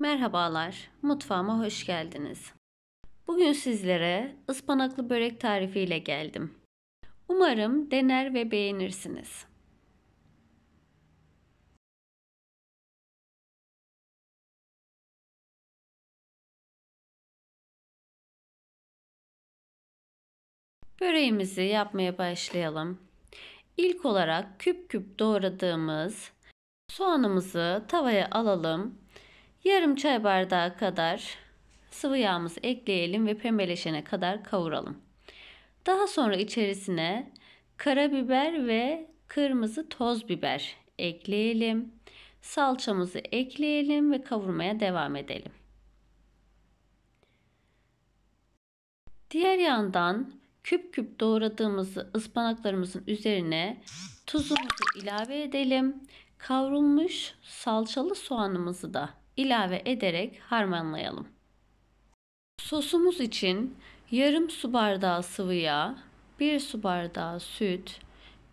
Merhabalar, mutfağıma hoş geldiniz. Bugün sizlere ıspanaklı börek tarifiyle geldim. Umarım dener ve beğenirsiniz. Böreğimizi yapmaya başlayalım. İlk olarak küp küp doğradığımız soğanımızı tavaya alalım Yarım çay bardağı kadar sıvı yağımızı ekleyelim ve pembeleşene kadar kavuralım. Daha sonra içerisine karabiber ve kırmızı toz biber ekleyelim. Salçamızı ekleyelim ve kavurmaya devam edelim. Diğer yandan küp küp doğradığımız ıspanaklarımızın üzerine tuzumuzu ilave edelim. Kavrulmuş salçalı soğanımızı da ilave ederek harmanlayalım. Sosumuz için yarım su bardağı sıvı yağ, 1 su bardağı süt,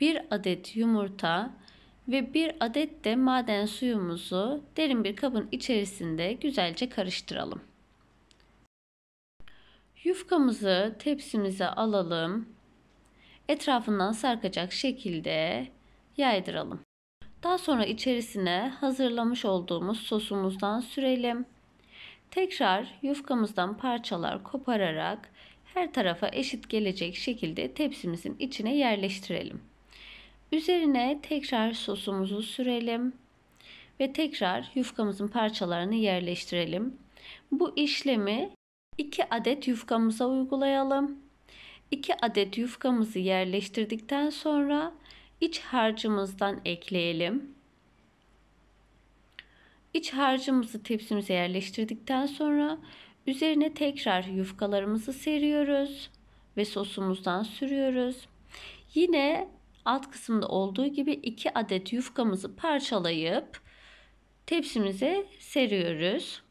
1 adet yumurta ve 1 adet de maden suyumuzu derin bir kabın içerisinde güzelce karıştıralım. Yufkamızı tepsimize alalım. Etrafından sarkacak şekilde yaydıralım. Daha sonra içerisine hazırlamış olduğumuz sosumuzdan sürelim. Tekrar yufkamızdan parçalar kopararak her tarafa eşit gelecek şekilde tepsimizin içine yerleştirelim. Üzerine tekrar sosumuzu sürelim ve tekrar yufkamızın parçalarını yerleştirelim. Bu işlemi 2 adet yufkamıza uygulayalım. 2 adet yufkamızı yerleştirdikten sonra iç harcımızdan ekleyelim. İç harcımızı tepsimize yerleştirdikten sonra üzerine tekrar yufkalarımızı seriyoruz ve sosumuzdan sürüyoruz. Yine alt kısımda olduğu gibi 2 adet yufkamızı parçalayıp tepsimize seriyoruz.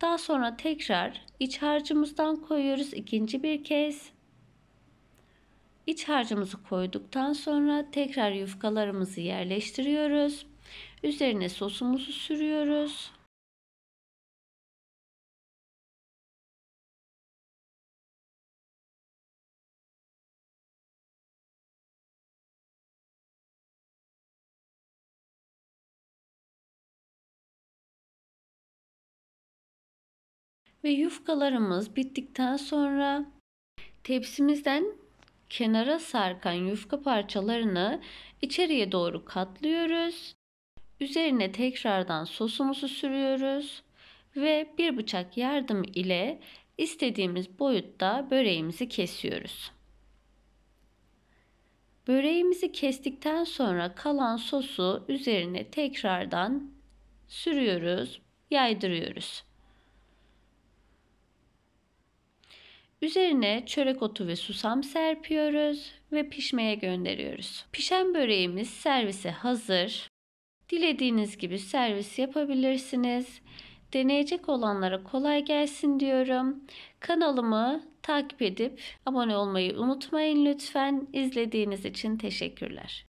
Daha sonra tekrar iç harcımızdan koyuyoruz ikinci bir kez. İç harcımızı koyduktan sonra tekrar yufkalarımızı yerleştiriyoruz. Üzerine sosumuzu sürüyoruz. Ve yufkalarımız bittikten sonra tepsimizden kenara sarkan yufka parçalarını içeriye doğru katlıyoruz. Üzerine tekrardan sosumuzu sürüyoruz ve bir bıçak yardımı ile istediğimiz boyutta böreğimizi kesiyoruz. Böreğimizi kestikten sonra kalan sosu üzerine tekrardan sürüyoruz, yaydırıyoruz. Üzerine çörek otu ve susam serpiyoruz ve pişmeye gönderiyoruz. Pişen böreğimiz servise hazır. Dilediğiniz gibi servis yapabilirsiniz. Deneyecek olanlara kolay gelsin diyorum. Kanalımı takip edip abone olmayı unutmayın lütfen. İzlediğiniz için teşekkürler.